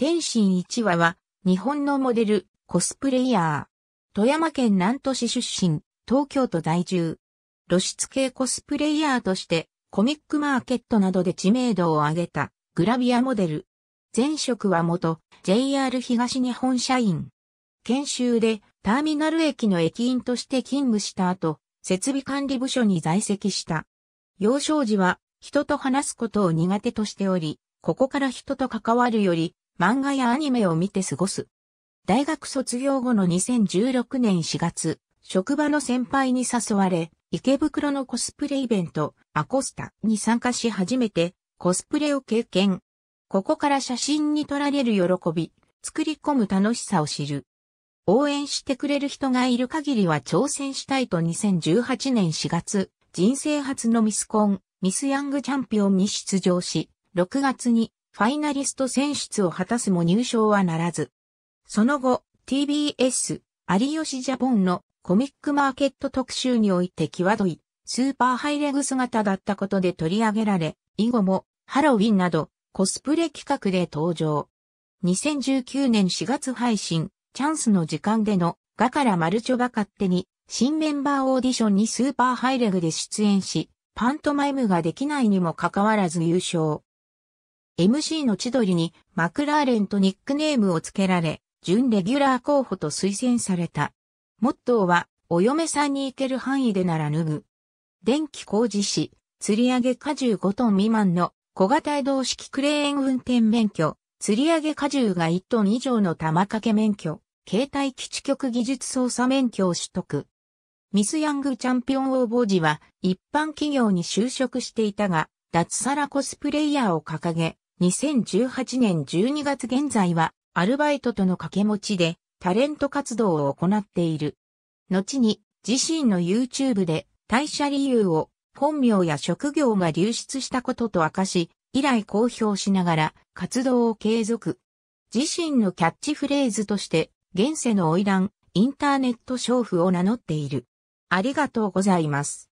天心一話は、日本のモデル、コスプレイヤー。富山県南都市出身、東京都在住。露出系コスプレイヤーとして、コミックマーケットなどで知名度を上げた、グラビアモデル。前職は元、JR 東日本社員。研修で、ターミナル駅の駅員として勤務した後、設備管理部署に在籍した。幼少時は、人と話すことを苦手としており、ここから人と関わるより、漫画やアニメを見て過ごす。大学卒業後の2016年4月、職場の先輩に誘われ、池袋のコスプレイベント、アコスタに参加し初めて、コスプレを経験。ここから写真に撮られる喜び、作り込む楽しさを知る。応援してくれる人がいる限りは挑戦したいと2018年4月、人生初のミスコン、ミスヤングチャンピオンに出場し、6月にファイナリスト選出を果たすも入賞はならず。その後、TBS、有吉ジャポンのコミックマーケット特集において際どい、スーパーハイレグ姿だったことで取り上げられ、以後もハロウィンなどコスプレ企画で登場。2019年4月配信、チャンスの時間でのガからマルチョが勝手に新メンバーオーディションにスーパーハイレグで出演し、パントマイムができないにもかかわらず優勝。MC の千鳥にマクラーレンとニックネームを付けられ、準レギュラー候補と推薦された。モットーは、お嫁さんに行ける範囲でなら脱ぐ。電気工事士、釣り上げ荷重5トン未満の小型移動式クレーン運転免許、釣り上げ荷重が1トン以上の玉掛け免許、携帯基地局技術操作免許を取得。ミスヤングチャンピオン応募時は一般企業に就職していたが、脱サラコスプレイヤーを掲げ、2018年12月現在は、アルバイトとの掛け持ちで、タレント活動を行っている。後に、自身の YouTube で、退社理由を、本名や職業が流出したことと明かし、以来公表しながら、活動を継続。自身のキャッチフレーズとして、現世の花魁、インターネット娼婦を名乗っている。ありがとうございます。